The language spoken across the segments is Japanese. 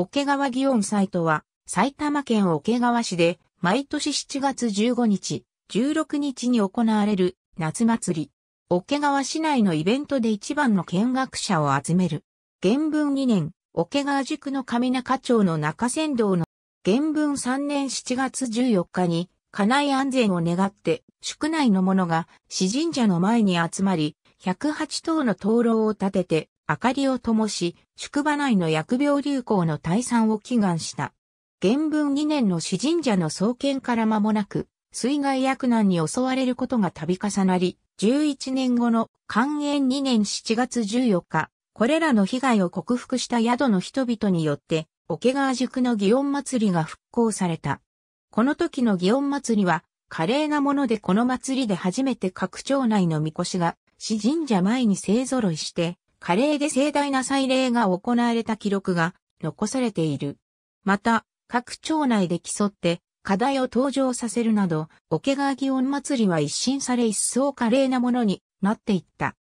桶川祇園祭とは、埼玉県桶川市で、毎年7月15日、16日に行われる夏祭り。桶川市内のイベントで一番の見学者を集める。原文2年、桶川塾の上中町の中仙道の原文3年7月14日に、家内安全を願って、宿内の者が、市神社の前に集まり、108頭の灯籠を立てて、明かりを灯し、宿場内の薬病流行の退散を祈願した。元文2年の死神社の創建から間もなく、水害薬難に襲われることが度重なり、11年後の寛延2年7月14日、これらの被害を克服した宿の人々によって、桶川宿の祇園祭りが復興された。この時の祇園祭りは、華麗なものでこの祭りで初めて各町内の神輿が市神社前に勢揃いして、華麗で盛大な祭礼が行われた記録が残されている。また、各町内で競って、課題を登場させるなど、桶川祇園祭りは一新され一層華麗なものになっていった。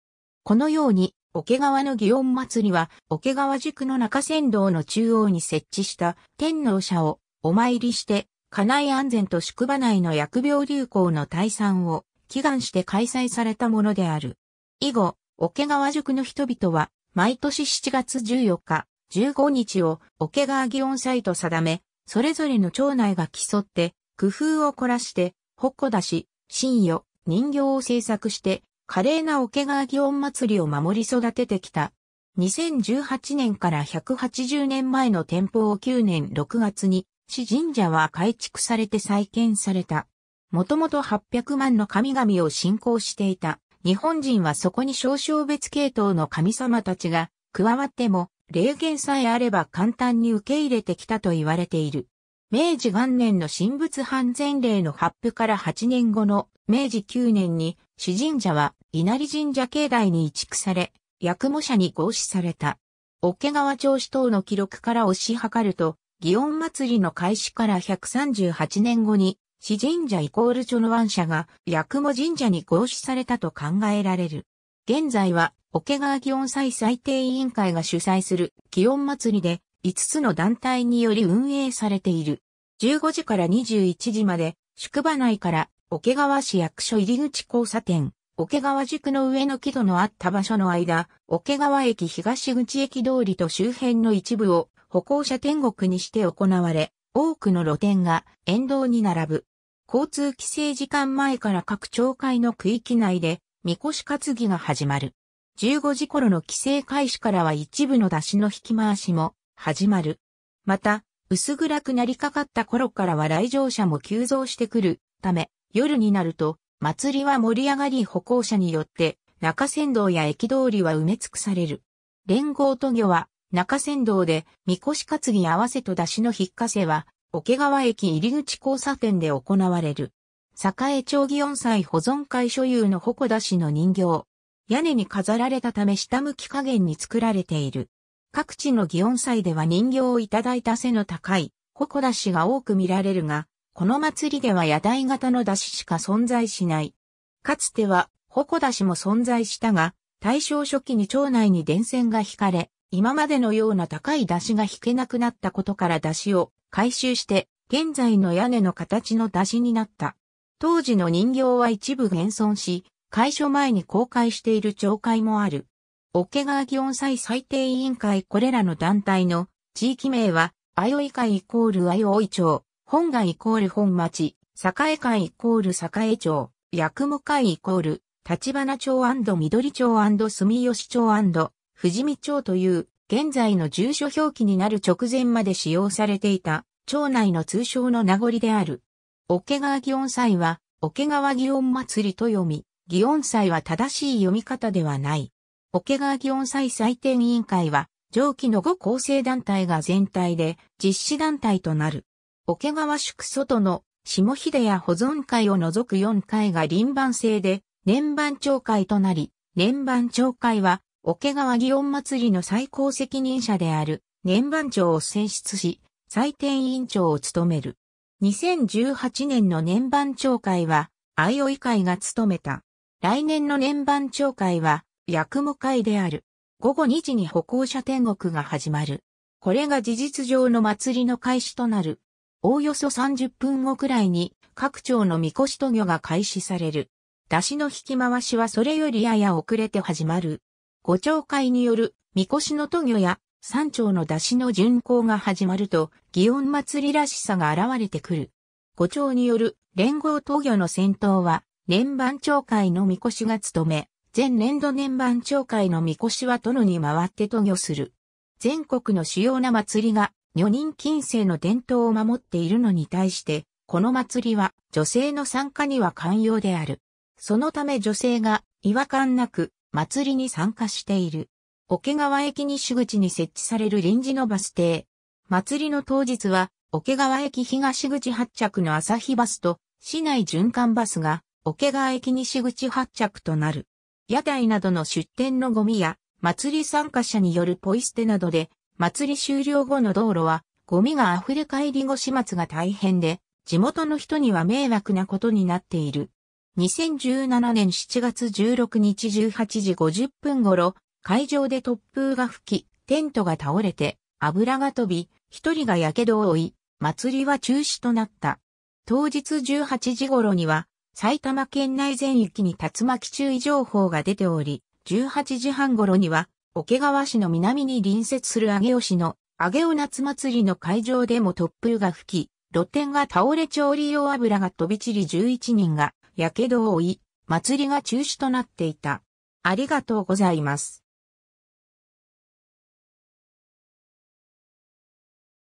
このように、桶川の祇園祭りは、桶川宿の中山道の中央に設置した天皇社をお参りして、家内安全と宿場内の薬病流行の退散を祈願して開催されたものである。以後、桶川塾の人々は、毎年7月14日、15日を桶川祇園祭と定め、それぞれの町内が競って、工夫を凝らして、こだし、新夜、人形を制作して、華麗な桶川祇園祭りを守り育ててきた。2018年から180年前の天保9年6月に、市神社は改築されて再建された。もともと800万の神々を信仰していた日本人はそこに少々別系統の神様たちが加わっても、霊言さえあれば簡単に受け入れてきたと言われている。明治元年の神仏判前例の発布から8年後の明治9年に、詩神社は稲荷神社境内に移築され、役務者に合祀された。桶川調子等の記録から推し量ると、祇園祭の開始から138年後に、市神社イコール諸のノワが、八雲神社に合祀されたと考えられる。現在は、桶川祇園祭最低委員会が主催する祇園祭りで、5つの団体により運営されている。15時から21時まで、宿場内から桶川市役所入口交差点、桶川宿の上の木戸のあった場所の間、桶川駅東口駅通りと周辺の一部を歩行者天国にして行われ、多くの露店が沿道に並ぶ。交通規制時間前から各町会の区域内で、みこし担ぎが始まる。15時頃の規制開始からは一部の出しの引き回しも始まる。また、薄暗くなりかかった頃からは来場者も急増してくるため、夜になると、祭りは盛り上がり歩行者によって、中山道や駅通りは埋め尽くされる。連合都魚は、中山道で、みこし担ぎ合わせと出しの引っかせは、桶川駅入口交差点で行われる。栄町祇園祭保存会所有の鉾田氏の人形。屋根に飾られたため下向き加減に作られている。各地の祇園祭では人形をいただいた背の高い、鉾出しが多く見られるが、この祭りでは屋台型の出ししか存在しない。かつては、鉾出しも存在したが、大正初期に町内に電線が引かれ、今までのような高い出しが引けなくなったことから出しを改修して、現在の屋根の形の出しになった。当時の人形は一部現存し、開所前に公開している町会もある。桶川祇園祭最低委員会これらの団体の地域名は、あよい会イコールあよい町、本がイコール本町、栄会イコール栄町、八雲会イコール、立花町緑町住吉町藤見町という現在の住所表記になる直前まで使用されていた、町内の通称の名残である。桶川祇園祭は、桶川祇園祭りと読み、祇園祭は正しい読み方ではない。桶川祇園祭祭典委員会は、上記の5構成団体が全体で実施団体となる。桶川宿外の下秀や保存会を除く4会が臨番制で、年番町会となり、年番町会は桶川祇園祭りの最高責任者である年番長を選出し、祭典委員長を務める。2018年の年番長会は、愛い会が務めた。来年の年番長会は、役務会である。午後2時に歩行者天国が始まる。これが事実上の祭りの開始となる。おおよそ30分後くらいに、各町の御子と魚が開始される。出汁の引き回しはそれよりやや遅れて始まる。五町会による、みこしの渡御や、山頂の出しの巡行が始まると、祇園祭りらしさが現れてくる。五町による連合投御の先頭は、年番町会のみこしが務め、前年度年番町会のみこしは殿に回って渡御する。全国の主要な祭りが、女人近世の伝統を守っているのに対して、この祭りは女性の参加には寛容である。そのため女性が違和感なく祭りに参加している。桶川駅西口に設置される臨時のバス停。祭りの当日は、桶川駅東口発着の朝日バスと、市内循環バスが、桶川駅西口発着となる。屋台などの出店のゴミや、祭り参加者によるポイ捨てなどで、祭り終了後の道路は、ゴミが溢れ返り後始末が大変で、地元の人には迷惑なことになっている。2017年7月16日18時50分頃、会場で突風が吹き、テントが倒れて、油が飛び、一人が火傷を負い、祭りは中止となった。当日18時頃には、埼玉県内全域に竜巻注意情報が出ており、18時半頃には、桶川市の南に隣接する上尾市の上尾夏祭りの会場でも突風が吹き、露店が倒れ調理用油が飛び散り11人が火傷を負い、祭りが中止となっていた。ありがとうございます。